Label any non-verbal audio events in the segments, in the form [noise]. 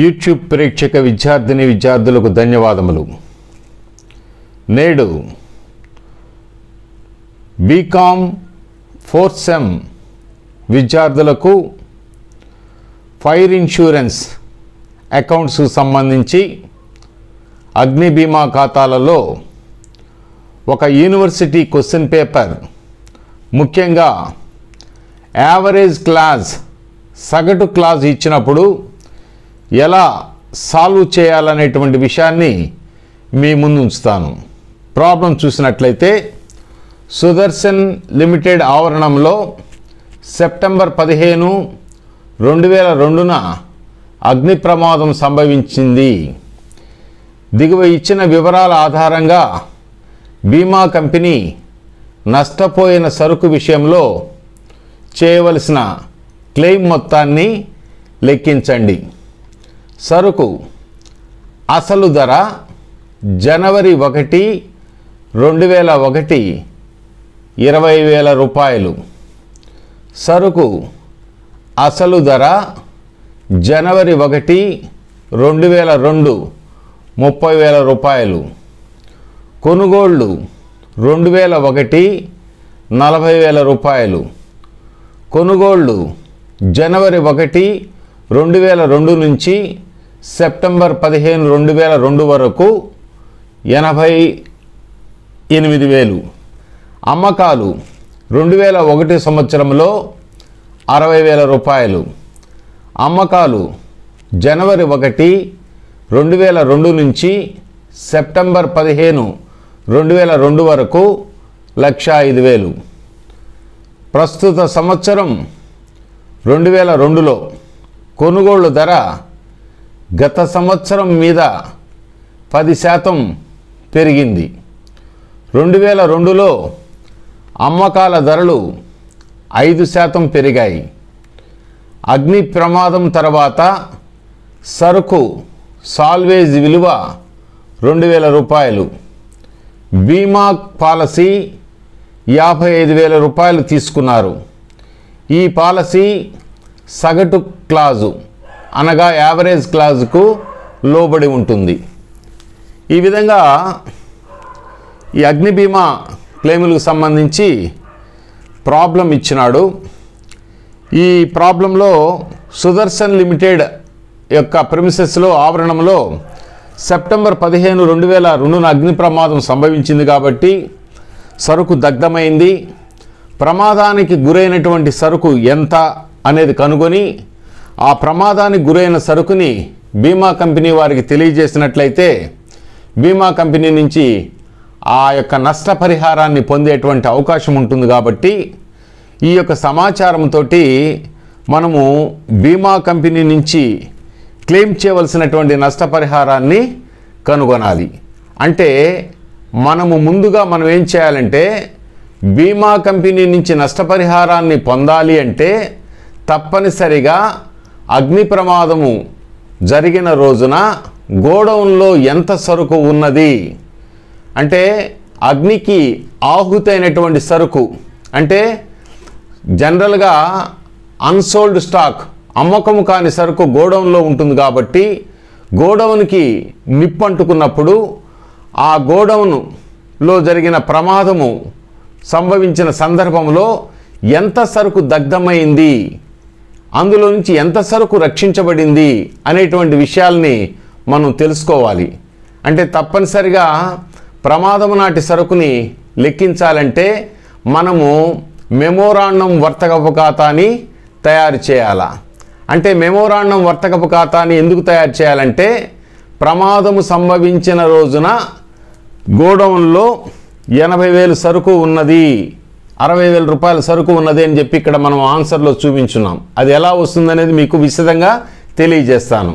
YouTube ప్రేక్షక విద్యార్థిని విద్యార్థులకు ధన్యవాదములు నేడు బీకామ్ ఫోర్త్ సెమ్ విద్యార్థులకు ఫైర్ ఇన్సూరెన్స్ అకౌంట్స్కు సంబంధించి అగ్ని బీమా ఖాతాలలో ఒక యూనివర్సిటీ క్వశ్చన్ పేపర్ ముఖ్యంగా యావరేజ్ క్లాస్ సగటు క్లాస్ ఇచ్చినప్పుడు ఎలా సాల్వ్ చేయాలనేటువంటి విషయాన్ని మీ ముందు ఉంచుతాను ప్రాబ్లం చూసినట్లయితే సుదర్శన్ లిమిటెడ్ ఆవరణంలో సెప్టెంబర్ పదిహేను రెండు వేల రెండున అగ్ని ప్రమాదం సంభవించింది దిగువ ఇచ్చిన వివరాల ఆధారంగా బీమా కంపెనీ నష్టపోయిన సరుకు విషయంలో చేయవలసిన క్లెయిమ్ మొత్తాన్ని లెక్కించండి సరుకు అసలు ధర జనవరి ఒకటి రెండు వేల ఒకటి ఇరవై వేల రూపాయలు సరుకు అసలు ధర జనవరి ఒకటి రెండు వేల రెండు ముప్పై వేల రూపాయలు కొనుగోళ్ళు రెండు వేల ఒకటి నలభై వేల రూపాయలు కొనుగోళ్ళు జనవరి ఒకటి రెండు వేల రెండు నుంచి సెప్టెంబర్ పదిహేను రెండు వేల రెండు వరకు ఎనభై ఎనిమిది వేలు అమ్మకాలు రెండు వేల ఒకటి సంవత్సరంలో అరవై వేల రూపాయలు అమ్మకాలు జనవరి ఒకటి రెండు వేల రెండు నుంచి సెప్టెంబర్ పదిహేను రెండు వేల రెండు వరకు లక్ష ఐదు వేలు ప్రస్తుత సంవత్సరం రెండు వేల రెండులో కొనుగోళ్ళు ధర గత సంవత్సరం మీద పది శాతం పెరిగింది రెండు వేల రెండులో అమ్మకాల ధరలు ఐదు శాతం పెరిగాయి అగ్ని ప్రమాదం తర్వాత సరుకు సాల్వేజ్ విలువ రెండు వేల రూపాయలు బీమా పాలసీ యాభై ఐదు వేల రూపాయలు తీసుకున్నారు ఈ పాలసీ సగటు క్లాజు అనగా యావరేజ్ క్లాజ్కు లోబడి ఉంటుంది ఈ విధంగా ఈ అగ్ని బీమా క్లెయిములకు సంబంధించి ప్రాబ్లం ఇచ్చినాడు ఈ ప్రాబ్లంలో సుదర్శన్ లిమిటెడ్ యొక్క ప్రిమిసెస్లో ఆవరణంలో సెప్టెంబర్ పదిహేను రెండు వేల రెండున అగ్ని ప్రమాదం సంభవించింది కాబట్టి సరుకు దగ్ధమైంది ప్రమాదానికి గురైనటువంటి సరుకు ఎంత అనేది కనుగొని ఆ ప్రమాదానికి గురైన సరుకుని బీమా కంపెనీ వారికి తెలియజేసినట్లయితే బీమా కంపెనీ నుంచి ఆ యొక్క నష్టపరిహారాన్ని పొందేటువంటి అవకాశం ఉంటుంది కాబట్టి ఈ యొక్క సమాచారంతో మనము బీమా కంపెనీ నుంచి క్లెయిమ్ చేయవలసినటువంటి నష్టపరిహారాన్ని కనుగొనాలి అంటే మనము ముందుగా మనం ఏం చేయాలంటే బీమా కంపెనీ నుంచి నష్టపరిహారాన్ని పొందాలి అంటే తప్పనిసరిగా అగ్ని ప్రమాదము జరిగిన రోజున గోడౌన్లో ఎంత సరుకు ఉన్నది అంటే అగ్నికి ఆహుతైనటువంటి సరుకు అంటే జనరల్గా అన్సోల్డ్ స్టాక్ అమ్మకము కాని సరుకు గోడౌన్లో ఉంటుంది కాబట్టి గోడౌన్కి నిప్పంటుకున్నప్పుడు ఆ గోడౌన్లో జరిగిన ప్రమాదము సంభవించిన సందర్భంలో ఎంత సరుకు దగ్ధమైంది అందులో నుంచి ఎంత సరుకు రక్షించబడింది అనేటువంటి విషయాల్ని మనం తెలుసుకోవాలి అంటే తప్పనిసరిగా ప్రమాదము నాటి సరుకుని లెక్కించాలంటే మనము మెమోరాండం వర్తకపు ఖాతాని తయారు చేయాలా అంటే మెమోరాండం వర్తకపు ఖాతాని ఎందుకు తయారు చేయాలంటే ప్రమాదము సంభవించిన రోజున గోడౌన్లో ఎనభై వేలు సరుకు ఉన్నది అరవై వేల రూపాయల సరుకు ఉన్నది అని చెప్పి ఇక్కడ మనం ఆన్సర్లో చూపించున్నాం అది ఎలా వస్తుందనేది మీకు విశదంగా తెలియజేస్తాను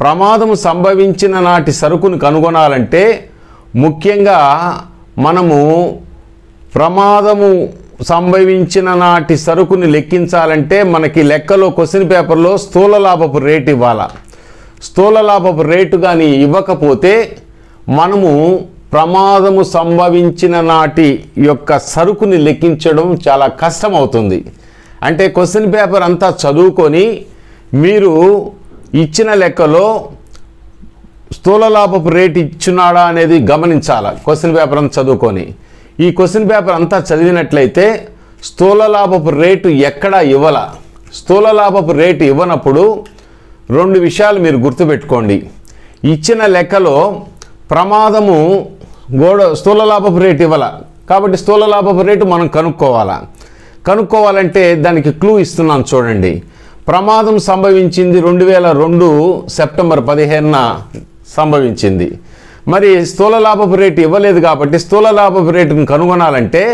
ప్రమాదం సంభవించిన నాటి సరుకును కనుగొనాలంటే ముఖ్యంగా మనము ప్రమాదము సంభవించిన నాటి సరుకుని లెక్కించాలంటే మనకి లెక్కలో క్వశ్చన్ పేపర్లో స్థూల లాభపు రేటు ఇవ్వాలి స్థూల లాభపు రేటు కానీ ఇవ్వకపోతే మనము ప్రమాదము సంభవించిన నాటి యొక్క సరుకుని లెక్కించడం చాలా కష్టం అవుతుంది అంటే క్వశ్చన్ పేపర్ అంతా చదువుకొని మీరు ఇచ్చిన లెక్కలో స్థూలలాభపు రేట్ ఇచ్చున్నాడా అనేది గమనించాలి క్వశ్చన్ పేపర్ అంతా చదువుకొని ఈ క్వశ్చన్ పేపర్ అంతా చదివినట్లయితే స్థూలలాభపు రేటు ఎక్కడా ఇవ్వల లాభపు రేటు ఇవ్వనప్పుడు రెండు విషయాలు మీరు గుర్తుపెట్టుకోండి ఇచ్చిన లెక్కలో ప్రమాదము గోడ స్థూల లాభపు రేటు ఇవ్వాల కాబట్టి స్థూల లాభపు రేటు మనం కనుక్కోవాలా కనుక్కోవాలంటే దానికి క్లూ ఇస్తున్నాను చూడండి ప్రమాదం సంభవించింది రెండు వేల రెండు సెప్టెంబర్ పదిహేనున సంభవించింది మరి స్థూల లాభపు రేటు ఇవ్వలేదు కాబట్టి స్థూల లాభపు రేటును కనుగొనాలంటే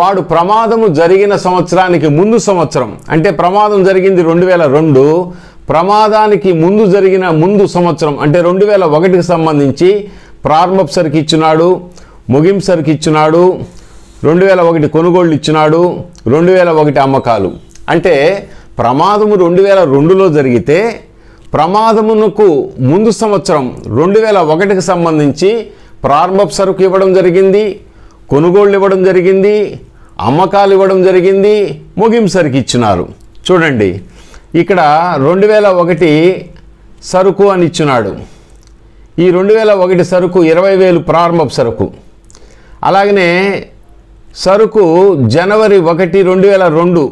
వాడు ప్రమాదము జరిగిన సంవత్సరానికి ముందు సంవత్సరం అంటే ప్రమాదం జరిగింది రెండు వేల రెండు ప్రమాదానికి ముందు జరిగిన ముందు సంవత్సరం అంటే రెండు వేల ఒకటికి సంబంధించి ప్రారంభపు సరికి ఇచ్చినాడు ముగింపు సరికి ఇచ్చినాడు రెండు వేల ఒకటి కొనుగోళ్ళు ఇచ్చినాడు రెండు వేల ఒకటి అమ్మకాలు అంటే ప్రమాదము రెండు వేల రెండులో జరిగితే ప్రమాదమునకు ముందు సంవత్సరం రెండు వేల ఒకటికి సంబంధించి ప్రారంభపు సరుకు ఇవ్వడం జరిగింది కొనుగోళ్ళు ఇవ్వడం జరిగింది అమ్మకాలు ఇవ్వడం జరిగింది ముగింపు సరికి ఇచ్చినారు చూడండి ఇక్కడ రెండు వేల ఒకటి సరుకు అని ఇచ్చున్నాడు ఈ రెండు వేల ఒకటి సరుకు ఇరవై వేలు ప్రారంభపు సరుకు అలాగనే సరుకు జనవరి ఒకటి రెండు వేల రెండు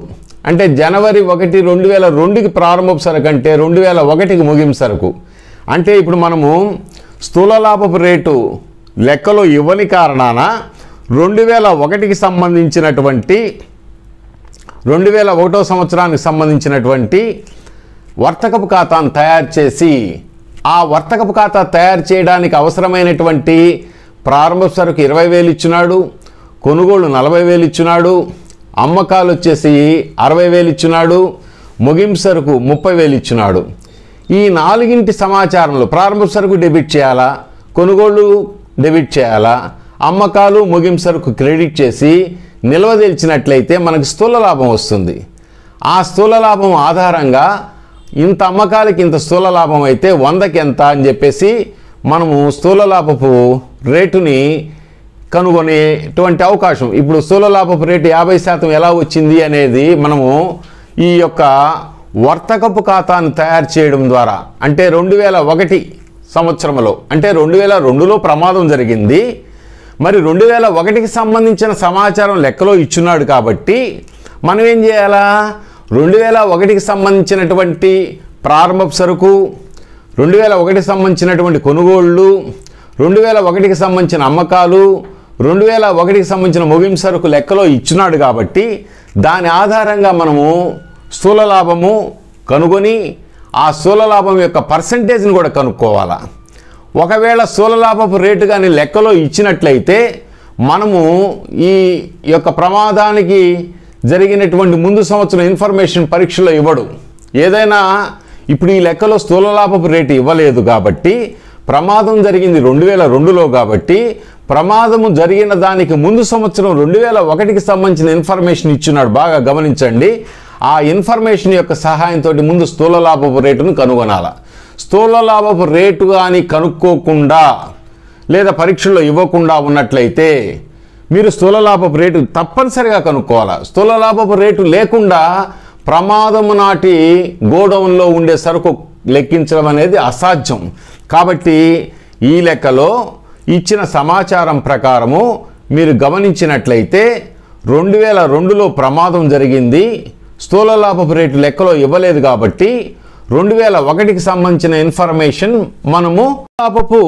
అంటే జనవరి ఒకటి రెండు వేల రెండుకి ప్రారంభపు సరుకు అంటే రెండు వేల ఒకటికి ముగింపు సరుకు అంటే ఇప్పుడు మనము స్థూల లాభపు రేటు లెక్కలో ఇవ్వని కారణాన రెండు వేల ఒకటికి సంబంధించినటువంటి రెండు వేల ఒకటో సంవత్సరానికి సంబంధించినటువంటి వర్తకపు ఖాతాను తయారు చేసి ఆ వర్తకపు ఖాతా తయారు చేయడానికి అవసరమైనటువంటి ప్రారంభ సరుకు ఇరవై వేలు ఇచ్చినాడు కొనుగోలు నలభై వేలు ఇచ్చినాడు అమ్మకాలు వచ్చేసి అరవై వేలు ఇచ్చినాడు ముగింపు సరుకు ముప్పై వేలు ఇచ్చినాడు ఈ నాలుగింటి సమాచారంలో ప్రారంభ సరుకు డెబిట్ చేయాలా కొనుగోలు డెబిట్ చేయాలా అమ్మకాలు ముగింపు సరుకు క్రెడిట్ చేసి నిల్వదీల్చినట్లయితే మనకు స్థూల లాభం వస్తుంది ఆ స్థూల లాభం ఆధారంగా ఇంత అమ్మకాలకి ఇంత స్థూల లాభం అయితే వందకి ఎంత అని చెప్పేసి మనము స్థూల లాభపు రేటుని కనుగొనేటువంటి అవకాశం ఇప్పుడు స్థూల లాభపు రేటు యాభై శాతం ఎలా వచ్చింది అనేది మనము ఈ యొక్క వర్తకపు ఖాతాను తయారు చేయడం ద్వారా అంటే రెండు వేల ఒకటి సంవత్సరంలో అంటే రెండు వేల రెండులో ప్రమాదం జరిగింది మరి రెండు వేల ఒకటికి సంబంధించిన సమాచారం లెక్కలో ఇచ్చున్నాడు కాబట్టి మనం ఏం చేయాలా రెండు వేల ఒకటికి సంబంధించినటువంటి ప్రారంభ సరుకు రెండు వేల ఒకటికి సంబంధించినటువంటి కొనుగోళ్ళు రెండు వేల ఒకటికి సంబంధించిన అమ్మకాలు రెండు వేల ఒకటికి సంబంధించిన ముగిం సరుకు లెక్కలో ఇచ్చున్నాడు కాబట్టి దాని ఆధారంగా మనము స్థూల లాభము కనుగొని ఆ స్థూల లాభం యొక్క పర్సంటేజ్ని కూడా కనుక్కోవాలా ఒకవేళ స్థూలలాభపు రేటు కానీ లెక్కలో ఇచ్చినట్లయితే మనము ఈ యొక్క ప్రమాదానికి జరిగినటువంటి ముందు సంవత్సరం ఇన్ఫర్మేషన్ పరీక్షలో ఇవ్వడు ఏదైనా ఇప్పుడు ఈ లెక్కలో స్థూలలాభపు రేటు ఇవ్వలేదు కాబట్టి ప్రమాదం జరిగింది రెండు వేల రెండులో కాబట్టి ప్రమాదము జరిగిన దానికి ముందు సంవత్సరం రెండు వేల ఒకటికి సంబంధించిన ఇన్ఫర్మేషన్ ఇచ్చినాడు బాగా గమనించండి ఆ ఇన్ఫర్మేషన్ యొక్క సహాయంతో ముందు స్థూల లాభపు రేటును కనుగొనాలా స్థూల లాభపు రేటు కానీ కనుక్కోకుండా లేదా పరీక్షల్లో ఇవ్వకుండా ఉన్నట్లయితే మీరు స్థూల లాభపు రేటు తప్పనిసరిగా కనుక్కోవాలి స్థూల లాభపు రేటు లేకుండా ప్రమాదము నాటి గోడౌన్లో ఉండే సరుకు లెక్కించడం అనేది అసాధ్యం కాబట్టి ఈ లెక్కలో ఇచ్చిన సమాచారం ప్రకారము మీరు గమనించినట్లయితే రెండు వేల రెండులో ప్రమాదం జరిగింది స్థూల లాభపు రేటు లెక్కలో ఇవ్వలేదు కాబట్టి రెండు వేల ఒకటికి సంబంధించిన ఇన్ఫర్మేషన్ మనము దాదాపు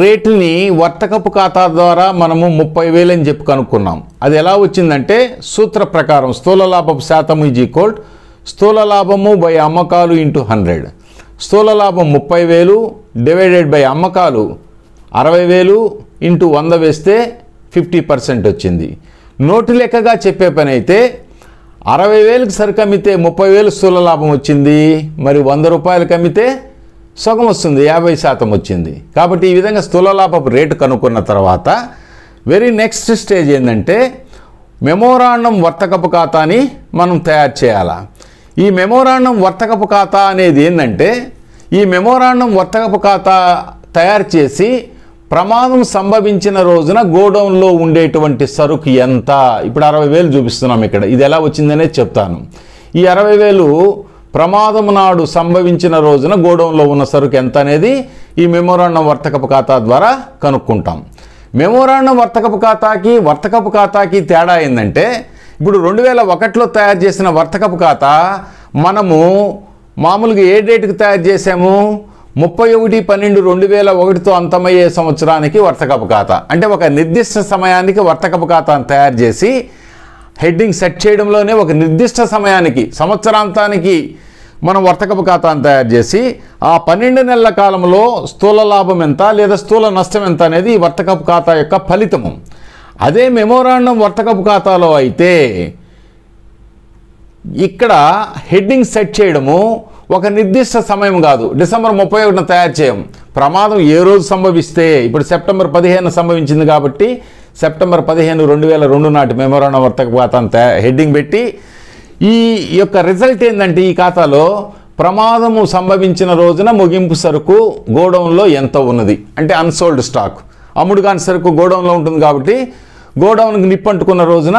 రేట్ని వర్తకపు ఖాతా ద్వారా మనము ముప్పై వేలని చెప్పి కనుక్కున్నాం అది ఎలా వచ్చిందంటే సూత్ర ప్రకారం స్థూల లాభపు శాతం ఈజ్ ఈక్వల్ స్థూల లాభము బై అమ్మకాలు ఇంటూ హండ్రెడ్ స్థూల లాభం ముప్పై వేలు డివైడెడ్ బై అమ్మకాలు అరవై వేలు ఇంటూ వంద వేస్తే ఫిఫ్టీ పర్సెంట్ వచ్చింది నోటు లెక్కగా చెప్పే పని అయితే అరవై వేలకు సరుకు అమ్మితే ముప్పై వేలు స్థూల లాభం వచ్చింది మరి వంద రూపాయలకు అమ్మితే సగం వస్తుంది యాభై శాతం వచ్చింది కాబట్టి ఈ విధంగా స్థూల లాభపు రేటు కనుక్కున్న తర్వాత వెరీ నెక్స్ట్ స్టేజ్ ఏంటంటే మెమోరాండం వర్తకపు ఖాతాని మనం తయారు చేయాలా ఈ మెమోరాండం వర్తకపు ఖాతా అనేది ఏంటంటే ఈ మెమోరాండం వర్తకపు ఖాతా తయారు చేసి ప్రమాదం సంభవించిన రోజున గోడౌన్లో ఉండేటువంటి సరుకు ఎంత ఇప్పుడు అరవై వేలు చూపిస్తున్నాం ఇక్కడ ఇది ఎలా వచ్చిందనే చెప్తాను ఈ అరవై వేలు ప్రమాదం నాడు సంభవించిన రోజున గోడౌన్లో ఉన్న సరుకు ఎంత అనేది ఈ మెమోరాండం వర్తకపు ఖాతా ద్వారా కనుక్కుంటాం మెమోరాండం వర్తకపు ఖాతాకి వర్తకపు ఖాతాకి తేడా ఏంటంటే ఇప్పుడు రెండు వేల ఒకటిలో తయారు చేసిన వర్తకపు ఖాతా మనము మామూలుగా ఏ డేట్కి తయారు చేసాము ముప్పై ఒకటి పన్నెండు రెండు వేల ఒకటితో అంతమయ్యే సంవత్సరానికి వర్తకపు ఖాతా అంటే ఒక నిర్దిష్ట సమయానికి వర్తకపు ఖాతాను తయారు చేసి హెడ్డింగ్ సెట్ చేయడంలోనే ఒక నిర్దిష్ట సమయానికి సంవత్సరాంతానికి మనం వర్తకపు ఖాతాను తయారు చేసి ఆ పన్నెండు నెలల కాలంలో స్థూల లాభం ఎంత లేదా స్థూల నష్టం ఎంత అనేది ఈ వర్తకపు ఖాతా యొక్క ఫలితము అదే మెమోరాండం వర్తకపు ఖాతాలో అయితే ఇక్కడ హెడ్డింగ్ సెట్ చేయడము ఒక నిర్దిష్ట సమయం కాదు డిసెంబర్ ముప్పై ఒకటిన తయారు చేయం ప్రమాదం ఏ రోజు సంభవిస్తే ఇప్పుడు సెప్టెంబర్ పదిహేను సంభవించింది కాబట్టి సెప్టెంబర్ పదిహేను రెండు వేల రెండు నాటి మెమోరాండం వర్తకపాతం హెడ్డింగ్ పెట్టి ఈ యొక్క రిజల్ట్ ఏంటంటే ఈ ఖాతాలో ప్రమాదము సంభవించిన రోజున ముగింపు సరుకు గోడౌన్లో ఎంత ఉన్నది అంటే అన్సోల్డ్ స్టాక్ అమ్ముడు కాని సరుకు గోడౌన్లో ఉంటుంది కాబట్టి గోడౌన్కి నిప్పంటుకున్న రోజున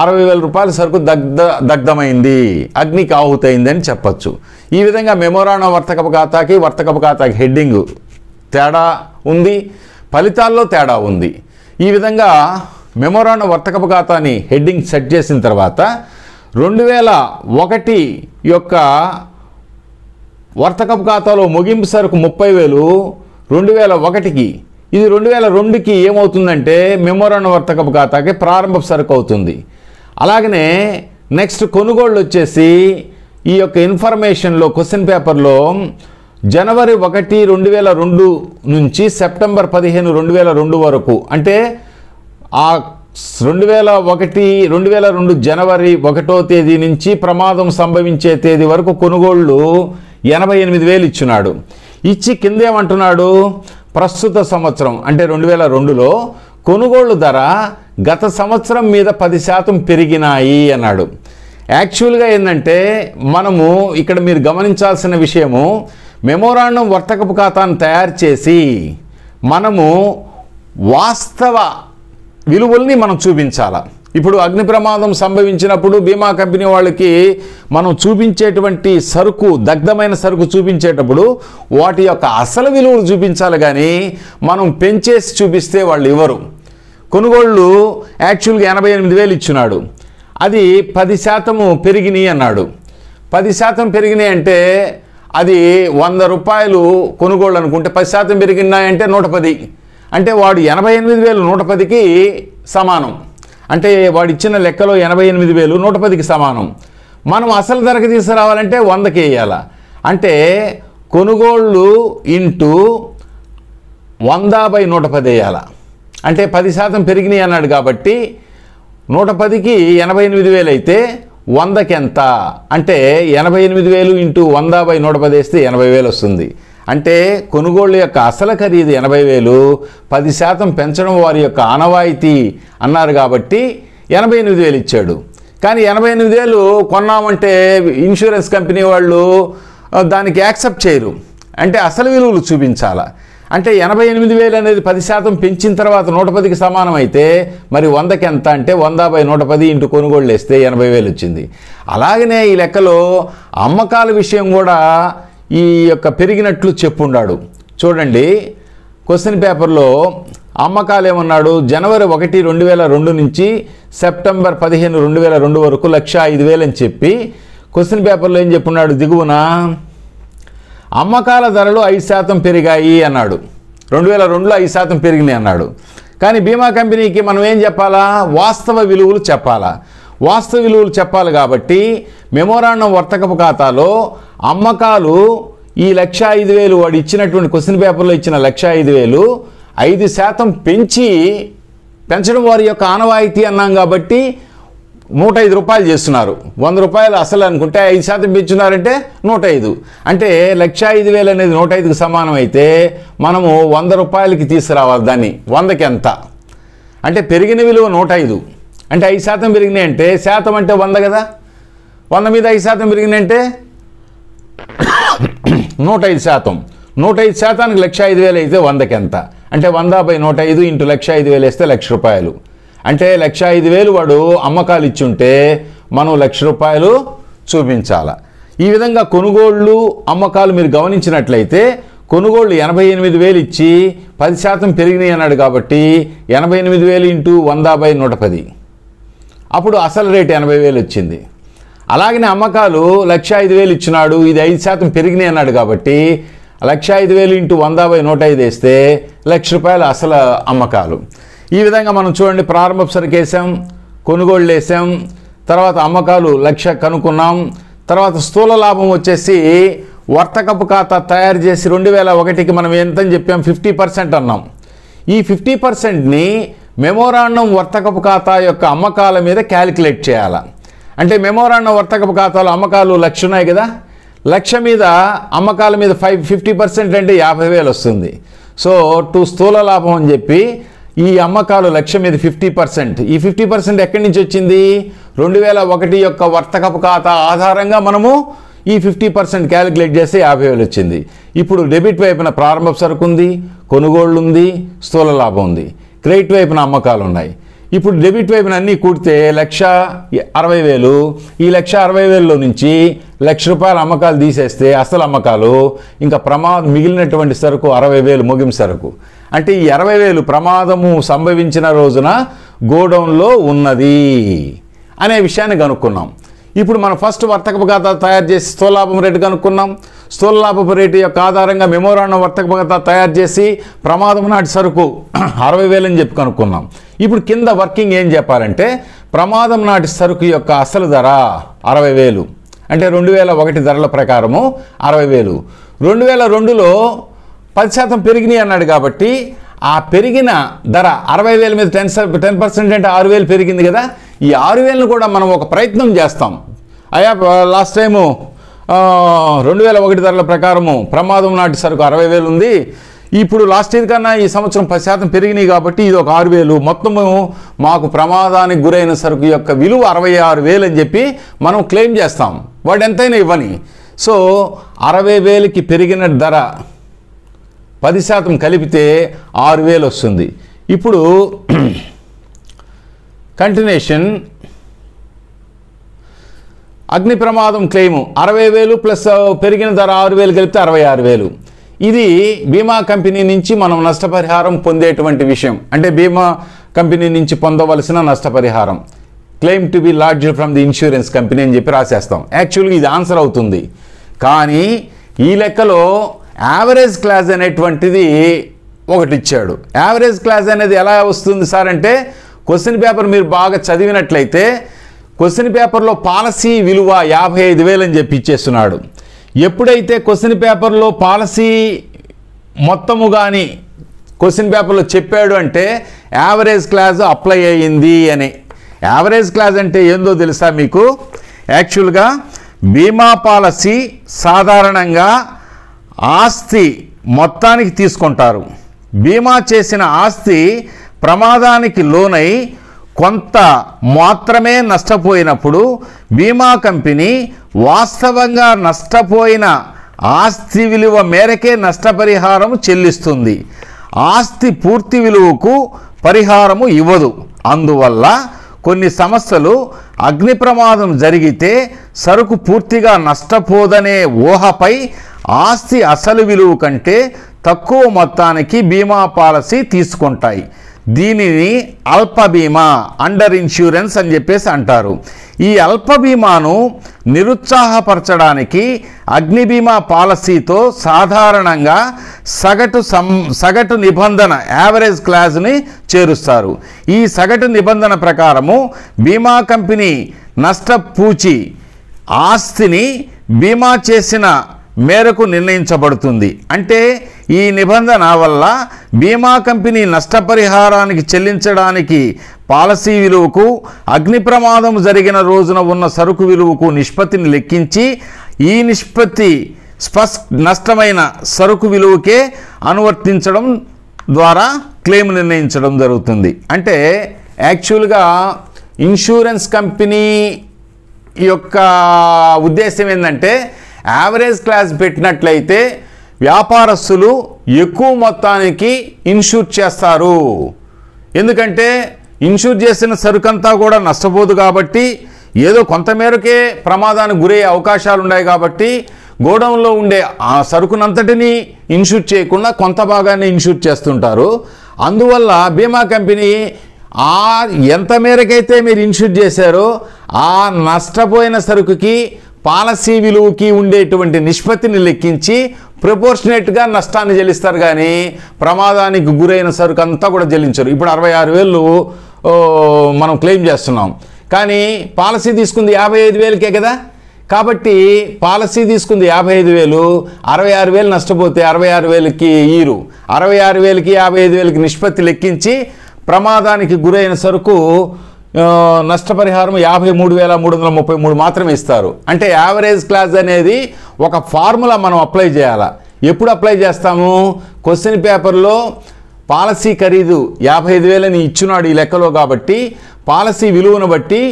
అరవై వేల రూపాయల సరుకు దగ్ధ దగ్ధమైంది అగ్నికి ఆహుతైంది అని చెప్పచ్చు ఈ విధంగా మెమోరాండం వర్తకపు ఖాతాకి వర్తకపు ఖాతాకి హెడ్డింగ్ తేడా ఉంది ఫలితాల్లో తేడా ఉంది ఈ విధంగా మెమోరాండం వర్తకపు ఖాతాని హెడ్డింగ్ సెట్ చేసిన తర్వాత రెండు వేల ఒకటి యొక్క వర్తకపు ఖాతాలో ముగింపు సరుకు ముప్పై వేలు రెండు వేల ఒకటికి ఇది రెండు వేల రెండుకి ఏమవుతుందంటే మెమోరాండం వర్తకపు ఖాతాకి ప్రారంభ సరుకు అవుతుంది అలాగనే నెక్స్ట్ కొనుగోళ్ళు వచ్చేసి ఈ యొక్క ఇన్ఫర్మేషన్లో క్వశ్చన్ పేపర్లో జనవరి ఒకటి రెండు వేల రెండు నుంచి సెప్టెంబర్ పదిహేను రెండు వేల రెండు వరకు అంటే ఆ రెండు వేల ఒకటి రెండు వేల రెండు జనవరి ఒకటో తేదీ నుంచి ప్రమాదం సంభవించే తేదీ వరకు కొనుగోళ్ళు ఎనభై ఎనిమిది వేలు ఇచ్చున్నాడు ఇచ్చి కిందేమంటున్నాడు ప్రస్తుత సంవత్సరం అంటే రెండు వేల రెండులో కొనుగోళ్ళు ధర గత సంవత్సరం మీద పది శాతం పెరిగినాయి అన్నాడు యాక్చువల్గా ఏంటంటే మనము ఇక్కడ మీరు గమనించాల్సిన విషయము మెమోరాండం వర్తకపు ఖాతాను తయారు చేసి మనము వాస్తవ విలువల్ని మనం చూపించాలి ఇప్పుడు అగ్ని ప్రమాదం సంభవించినప్పుడు బీమా కంపెనీ వాళ్ళకి మనం చూపించేటువంటి సరుకు దగ్ధమైన సరుకు చూపించేటప్పుడు వాటి యొక్క అసలు విలువలు చూపించాలి కానీ మనం పెంచేసి చూపిస్తే వాళ్ళు ఇవ్వరు కొనుగోళ్ళు యాక్చువల్గా ఎనభై ఎనిమిది వేలు ఇచ్చినాడు అది పది శాతము పెరిగినాయి అన్నాడు పది శాతం పెరిగినాయి అంటే అది వంద రూపాయలు కొనుగోళ్ళు అనుకుంటే పది శాతం పెరిగినాయంటే నూట పది అంటే వాడు ఎనభై ఎనిమిది వేలు నూట పదికి సమానం అంటే వాడు ఇచ్చిన లెక్కలో ఎనభై ఎనిమిది వేలు నూట పదికి సమానం మనం అసలు ధరకు తీసుకురావాలంటే వందకి వేయాల అంటే కొనుగోళ్ళు ఇంటూ వంద బై నూట పది వేయాల అంటే పది శాతం పెరిగినాయి అన్నాడు కాబట్టి నూట పదికి ఎనభై ఎనిమిది వేలు అయితే వందకి ఎంత అంటే ఎనభై ఎనిమిది వేలు ఇంటూ వంద బై నూట పది వేస్తే ఎనభై వేలు వస్తుంది అంటే కొనుగోళ్ళ యొక్క అసలు ఖరీదు ఎనభై వేలు పది శాతం పెంచడం వారి యొక్క ఆనవాయితీ అన్నారు కాబట్టి ఎనభై ఎనిమిది వేలు ఇచ్చాడు కానీ ఎనభై ఎనిమిది వేలు కొన్నామంటే ఇన్సూరెన్స్ కంపెనీ వాళ్ళు దానికి యాక్సెప్ట్ చేయరు అంటే అసలు విలువలు చూపించాలా అంటే ఎనభై ఎనిమిది వేలు అనేది పది శాతం పెంచిన తర్వాత నూట పదికి సమానం అయితే మరి వందకి ఎంత అంటే వంద బై నూట పది ఇంటి కొనుగోళ్ళు వేస్తే ఎనభై వేలు వచ్చింది అలాగనే ఈ లెక్కలో అమ్మకాల విషయం కూడా ఈ యొక్క పెరిగినట్లు చెప్పుండాడు చూడండి క్వశ్చన్ పేపర్లో అమ్మకాలు ఏమన్నాడు జనవరి ఒకటి రెండు వేల రెండు నుంచి సెప్టెంబర్ పదిహేను రెండు వేల రెండు వరకు లక్ష ఐదు వేలు అని చెప్పి క్వశ్చన్ పేపర్లో ఏం చెప్పున్నాడు దిగువన అమ్మకాల ధరలు ఐదు శాతం పెరిగాయి అన్నాడు రెండు వేల రెండులో ఐదు శాతం పెరిగినాయి అన్నాడు కానీ బీమా కంపెనీకి మనం ఏం చెప్పాలా వాస్తవ విలువలు చెప్పాలా వాస్తవ విలువలు చెప్పాలి కాబట్టి మెమోరాండం వర్తకపు ఖాతాలో అమ్మకాలు ఈ లక్ష ఐదు వేలు వాడు ఇచ్చినటువంటి క్వశ్చన్ పేపర్లో ఇచ్చిన లక్ష ఐదు వేలు ఐదు శాతం పెంచి పెంచడం వారి యొక్క ఆనవాయితీ అన్నాం కాబట్టి నూట ఐదు రూపాయలు చేస్తున్నారు వంద రూపాయలు అసలు అనుకుంటే ఐదు శాతం పెంచున్నారంటే నూట ఐదు అంటే లక్ష ఐదు వేలు అనేది నూట ఐదుకు సమానం అయితే మనము వంద రూపాయలకి తీసుకురావాలి దాన్ని వందకి ఎంత అంటే పెరిగిన విలువ నూట ఐదు అంటే ఐదు శాతం పెరిగినాయి అంటే శాతం అంటే వంద కదా వంద మీద ఐదు శాతం పెరిగినాయి అంటే నూట ఐదు శాతం నూట ఐదు శాతానికి లక్ష ఐదు వేలు అయితే వందకి ఎంత అంటే వంద బై నూట ఐదు ఇంటూ లక్ష ఐదు వేలు వేస్తే లక్ష రూపాయలు అంటే లక్ష ఐదు వేలు వాడు అమ్మకాలు ఇచ్చుంటే మనం లక్ష రూపాయలు చూపించాలా ఈ విధంగా కొనుగోళ్ళు అమ్మకాలు మీరు గమనించినట్లయితే కొనుగోళ్ళు ఎనభై ఎనిమిది వేలు ఇచ్చి పది శాతం పెరిగినాయి అన్నాడు కాబట్టి ఎనభై ఎనిమిది వేలు ఇంటూ వంద బై నూట పది అప్పుడు అసలు రేటు ఎనభై వేలు వచ్చింది అలాగనే అమ్మకాలు లక్ష ఐదు వేలు ఇచ్చినాడు ఇది ఐదు శాతం పెరిగినాయి అన్నాడు కాబట్టి లక్ష ఐదు వేలు ఇంటూ వంద బై నూట ఐదు వేస్తే లక్ష రూపాయలు అసలు అమ్మకాలు ఈ విధంగా మనం చూడండి ప్రారంభ సరికేసాం కొనుగోలు కొనుగోళ్ళు వేసాం తర్వాత అమ్మకాలు లక్ష కనుక్కున్నాం తర్వాత స్థూల లాభం వచ్చేసి వర్తకపు ఖాతా తయారు చేసి రెండు వేల ఒకటికి మనం ఎంతని చెప్పాం ఫిఫ్టీ పర్సెంట్ అన్నాం ఈ ఫిఫ్టీ పర్సెంట్ని మెమోరాండం వర్తకపు ఖాతా యొక్క అమ్మకాల మీద క్యాలిక్యులేట్ చేయాలి అంటే మెమోరాండం వర్తకపు ఖాతాలో అమ్మకాలు లక్ష ఉన్నాయి కదా లక్ష మీద అమ్మకాల మీద ఫైవ్ ఫిఫ్టీ పర్సెంట్ అంటే యాభై వేలు వస్తుంది సో టూ స్థూల లాభం అని చెప్పి ఈ అమ్మకాలు లక్ష మీద ఫిఫ్టీ పర్సెంట్ ఈ ఫిఫ్టీ పర్సెంట్ ఎక్కడి నుంచి వచ్చింది రెండు వేల ఒకటి యొక్క వర్తకపు ఖాతా ఆధారంగా మనము ఈ ఫిఫ్టీ పర్సెంట్ క్యాలిక్యులేట్ చేస్తే యాభై వేలు వచ్చింది ఇప్పుడు డెబిట్ వైపున ప్రారంభ సరుకు ఉంది కొనుగోళ్ళు ఉంది స్థూల లాభం ఉంది క్రెడిట్ వైపున అమ్మకాలు ఉన్నాయి ఇప్పుడు డెబిట్ వైపున అన్నీ కూడితే లక్ష అరవై వేలు ఈ లక్ష అరవై వేలలో నుంచి లక్ష రూపాయల అమ్మకాలు తీసేస్తే అసలు అమ్మకాలు ఇంకా ప్రమాదం మిగిలినటువంటి సరుకు అరవై వేలు ముగింపు సరుకు అంటే ఈ అరవై వేలు ప్రమాదము సంభవించిన రోజున గోడౌన్లో ఉన్నది అనే విషయాన్ని కనుక్కున్నాం ఇప్పుడు మనం ఫస్ట్ వర్తక ఖాతా తయారు చేసి స్థూలాభం రేటు కనుక్కున్నాం స్థూలలాభపు రేటు యొక్క ఆధారంగా మెమోరాండం వర్తకత తయారు చేసి ప్రమాదం నాటి సరుకు [clears throat] అరవై వేలని చెప్పి కనుక్కున్నాం ఇప్పుడు కింద వర్కింగ్ ఏం చెప్పాలంటే ప్రమాదం నాటి సరుకు యొక్క అసలు ధర అరవై వేలు అంటే రెండు వేల ఒకటి ధరల ప్రకారము అరవై వేలు రెండు వేల రెండులో పది శాతం పెరిగినాయి అన్నాడు కాబట్టి ఆ పెరిగిన ధర అరవై వేల మీద టెన్ టెన్ పర్సెంట్ అంటే ఆరు వేలు పెరిగింది కదా ఈ ఆరు వేలను కూడా మనం ఒక ప్రయత్నం చేస్తాం అయ్యా లాస్ట్ టైము రెండు వేల ఒకటి ధరల ప్రకారము ప్రమాదం నాటి సరుకు అరవై వేలు ఉంది ఇప్పుడు లాస్ట్ ఇయర్ కన్నా ఈ సంవత్సరం పది శాతం పెరిగినాయి కాబట్టి ఇది ఒక ఆరు వేలు మొత్తము మాకు ప్రమాదానికి గురైన సరుకు యొక్క విలువ అరవై ఆరు వేలు అని చెప్పి మనం క్లెయిమ్ చేస్తాం వాడు ఎంతైనా ఇవ్వని సో అరవై వేలకి పెరిగిన ధర పది శాతం కలిపితే ఆరు వేలు వస్తుంది ఇప్పుడు కంటిన్యూషన్ [clears throat] అగ్ని ప్రమాదం క్లెయిము అరవై వేలు ప్లస్ పెరిగిన ధర ఆరు వేలు కలిపితే అరవై ఆరు వేలు ఇది బీమా కంపెనీ నుంచి మనం నష్టపరిహారం పొందేటువంటి విషయం అంటే బీమా కంపెనీ నుంచి పొందవలసిన నష్టపరిహారం claim to be lodge from the insurance company అని చెప్పి రాసేస్తాం యాక్చువల్గా ఇది ఆన్సర్ అవుతుంది కానీ ఈ లెక్కలో యావరేజ్ క్లాస్ అనేటువంటిది ఒకటి ఇచ్చాడు యావరేజ్ క్లాస్ అనేది ఎలా వస్తుంది సార్ అంటే క్వశ్చన్ పేపర్ మీరు బాగా చదివినట్లయితే క్వశ్చన్ పేపర్లో పాలసీ విలువ యాభై ఐదు వేలని చెప్పి ఇచ్చేస్తున్నాడు ఎప్పుడైతే క్వశ్చన్ పేపర్లో పాలసీ మొత్తము కానీ క్వశ్చన్ పేపర్లో చెప్పాడు అంటే యావరేజ్ క్లాస్ అప్లై అయ్యింది అని యావరేజ్ క్లాస్ అంటే ఏందో తెలుసా మీకు యాక్చువల్గా బీమా పాలసీ సాధారణంగా ఆస్తి మొత్తానికి తీసుకుంటారు బీమా చేసిన ఆస్తి ప్రమాదానికి లోనై కొంత మాత్రమే నష్టపోయినప్పుడు బీమా కంపెనీ వాస్తవంగా నష్టపోయిన ఆస్తి విలువ మేరకే నష్టపరిహారం చెల్లిస్తుంది ఆస్తి పూర్తి విలువకు పరిహారము ఇవ్వదు అందువల్ల కొన్ని సమస్యలు అగ్ని ప్రమాదం జరిగితే సరుకు పూర్తిగా నష్టపోదనే ఊహపై ఆస్తి అసలు విలువ కంటే తక్కువ మొత్తానికి బీమా పాలసీ తీసుకుంటాయి దీనిని అల్ప బీమా అండర్ ఇన్సూరెన్స్ అని చెప్పేసి అంటారు ఈ అల్ప బీమాను నిరుత్సాహపరచడానికి అగ్ని బీమా పాలసీతో సాధారణంగా సగటు సం సగటు నిబంధన యావరేజ్ క్లాస్ని చేరుస్తారు ఈ సగటు నిబంధన ప్రకారము బీమా కంపెనీ నష్టపూచి ఆస్తిని బీమా చేసిన మేరకు నిర్ణయించబడుతుంది అంటే ఈ నిబంధన వల్ల బీమా కంపెనీ నష్టపరిహారానికి చెల్లించడానికి పాలసీ విలువకు అగ్ని ప్రమాదం జరిగిన రోజున ఉన్న సరుకు విలువకు నిష్పత్తిని లెక్కించి ఈ నిష్పత్తి స్పష్ నష్టమైన సరుకు విలువకే అనువర్తించడం ద్వారా క్లెయిమ్ నిర్ణయించడం జరుగుతుంది అంటే యాక్చువల్గా ఇన్సూరెన్స్ కంపెనీ యొక్క ఉద్దేశం ఏంటంటే యావరేజ్ క్లాస్ పెట్టినట్లయితే వ్యాపారస్తులు ఎక్కువ మొత్తానికి ఇన్షూర్ చేస్తారు ఎందుకంటే ఇన్షూర్ చేసిన సరుకంతా కూడా నష్టపోదు కాబట్టి ఏదో కొంతమేరకే ప్రమాదానికి గురయ్యే అవకాశాలు ఉన్నాయి కాబట్టి గోడౌన్లో ఉండే ఆ సరుకునంతటిని ఇన్షూర్ చేయకుండా కొంత భాగాన్ని ఇన్షూర్ చేస్తుంటారు అందువల్ల బీమా కంపెనీ ఆ ఎంత మేరకైతే మీరు ఇన్షూర్ చేశారో ఆ నష్టపోయిన సరుకుకి పాలసీ విలువకి ఉండేటువంటి నిష్పత్తిని లెక్కించి ప్రపోర్షనేట్గా నష్టాన్ని చెల్లిస్తారు కానీ ప్రమాదానికి గురైన సరుకు అంతా కూడా చెల్లించరు ఇప్పుడు అరవై ఆరు వేలు మనం క్లెయిమ్ చేస్తున్నాం కానీ పాలసీ తీసుకుంది యాభై ఐదు వేలకే కదా కాబట్టి పాలసీ తీసుకుంది యాభై ఐదు వేలు అరవై ఆరు వేలు నష్టపోతే అరవై ఆరు వేలకి ఈరు అరవై ఆరు వేలకి యాభై ఐదు వేలకి నిష్పత్తి లెక్కించి ప్రమాదానికి గురైన సరుకు నష్టపరిహారం యాభై మూడు వేల మూడు వందల ముప్పై మూడు మాత్రమే ఇస్తారు అంటే యావరేజ్ క్లాస్ అనేది ఒక ఫార్ములా మనం అప్లై చేయాలా ఎప్పుడు అప్లై చేస్తాము క్వశ్చన్ పేపర్లో పాలసీ ఖరీదు యాభై ఐదు వేలని ఇచ్చినాడు ఈ లెక్కలో కాబట్టి పాలసీ విలువను బట్టి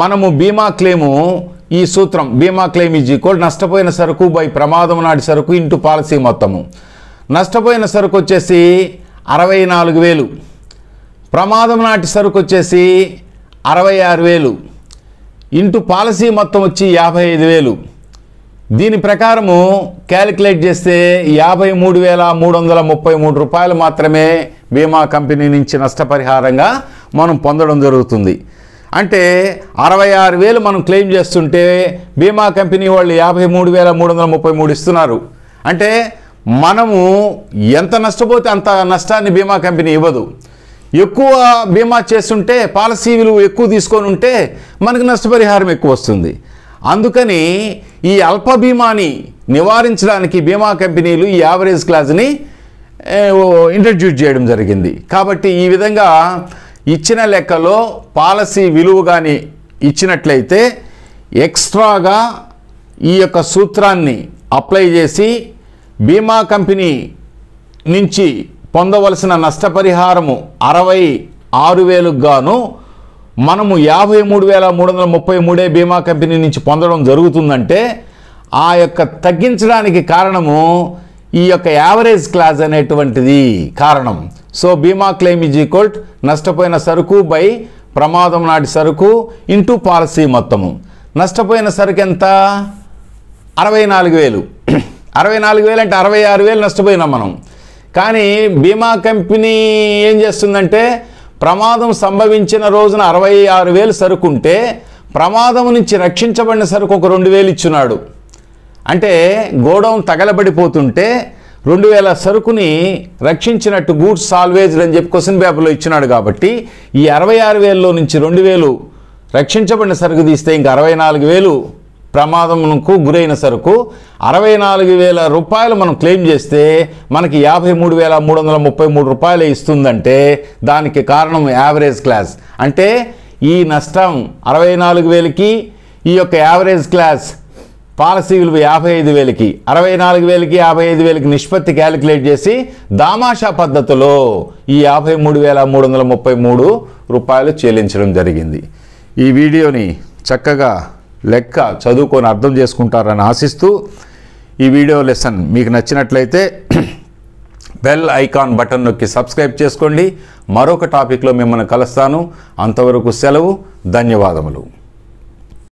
మనము బీమా క్లెయిము ఈ సూత్రం బీమా క్లెయిమ్ ఇజ్ ఈక్వల్ నష్టపోయిన సరుకు బై ప్రమాదం నాటి సరుకు ఇంటూ పాలసీ మొత్తము నష్టపోయిన సరుకు వచ్చేసి అరవై నాలుగు వేలు ప్రమాదం నాటి సరుకు వచ్చేసి అరవై ఆరు వేలు ఇంటూ పాలసీ మొత్తం వచ్చి యాభై ఐదు వేలు దీని ప్రకారము క్యాలిక్యులేట్ చేస్తే యాభై మూడు వేల మూడు వందల ముప్పై మూడు రూపాయలు మాత్రమే బీమా కంపెనీ నుంచి నష్టపరిహారంగా మనం పొందడం జరుగుతుంది అంటే అరవై ఆరు వేలు మనం క్లెయిమ్ చేస్తుంటే బీమా కంపెనీ వాళ్ళు యాభై మూడు వేల మూడు వందల ముప్పై మూడు ఇస్తున్నారు అంటే మనము ఎంత నష్టపోతే అంత నష్టాన్ని బీమా కంపెనీ ఇవ్వదు ఎక్కువ బీమా చేస్తుంటే పాలసీ విలువ ఎక్కువ తీసుకొని ఉంటే మనకు నష్టపరిహారం ఎక్కువ వస్తుంది అందుకని ఈ అల్ప బీమాని నివారించడానికి బీమా కంపెనీలు ఈ యావరేజ్ క్లాజ్ని ఇంట్రడ్యూస్ చేయడం జరిగింది కాబట్టి ఈ విధంగా ఇచ్చిన లెక్కలో పాలసీ విలువ కానీ ఇచ్చినట్లయితే ఎక్స్ట్రాగా ఈ యొక్క సూత్రాన్ని అప్లై చేసి బీమా కంపెనీ నుంచి పొందవలసిన నష్టపరిహారము అరవై ఆరు వేలకు గాను మనము యాభై మూడు వేల మూడు వందల ముప్పై మూడే బీమా కంపెనీ నుంచి పొందడం జరుగుతుందంటే ఆ యొక్క తగ్గించడానికి కారణము ఈ యొక్క యావరేజ్ క్లాజ్ అనేటువంటిది కారణం సో బీమా క్లెయిమ్ ఈజ్ ఈక్వల్ నష్టపోయిన సరుకు బై ప్రమాదం నాటి సరుకు ఇంటూ పాలసీ మొత్తము నష్టపోయిన సరుకు ఎంత అరవై నాలుగు వేలు అరవై నాలుగు వేలు అంటే అరవై ఆరు వేలు నష్టపోయినాం మనం కానీ బీమా కంపెనీ ఏం చేస్తుందంటే ప్రమాదం సంభవించిన రోజున అరవై ఆరు వేలు సరుకుంటే ప్రమాదం నుంచి రక్షించబడిన సరుకు ఒక రెండు వేలు ఇచ్చున్నాడు అంటే గోడౌన్ తగలబడిపోతుంటే రెండు వేల సరుకుని రక్షించినట్టు గూడ్స్ సాల్వేజ్లు అని చెప్పి క్వశ్చన్ పేపర్లో ఇచ్చినాడు కాబట్టి ఈ అరవై ఆరు వేలలో నుంచి రెండు వేలు రక్షించబడిన సరుకు తీస్తే ఇంకా అరవై నాలుగు వేలు ప్రమాదంకు గురైన సరుకు అరవై నాలుగు వేల రూపాయలు మనం క్లెయిమ్ చేస్తే మనకి యాభై మూడు వేల మూడు వందల ముప్పై మూడు రూపాయలు ఇస్తుందంటే దానికి కారణం యావరేజ్ క్లాస్ అంటే ఈ నష్టం అరవై నాలుగు వేలకి ఈ యొక్క యావరేజ్ క్లాస్ పాలసీ విలువ యాభై ఐదు వేలకి అరవై నాలుగు వేలకి యాభై ఐదు వేలకి నిష్పత్తి క్యాలిక్యులేట్ చేసి దామాషా పద్ధతిలో ఈ యాభై మూడు వేల మూడు వందల ముప్పై మూడు రూపాయలు చెల్లించడం జరిగింది ఈ వీడియోని చక్కగా లెక్క చదువుకొని అర్థం చేసుకుంటారని ఆశిస్తూ ఈ వీడియో లెసన్ మీకు నచ్చినట్లయితే [clears throat] బెల్ ఐకాన్ బటన్ నొక్కి సబ్స్క్రైబ్ చేసుకోండి మరొక టాపిక్లో మిమ్మల్ని కలుస్తాను అంతవరకు సెలవు ధన్యవాదములు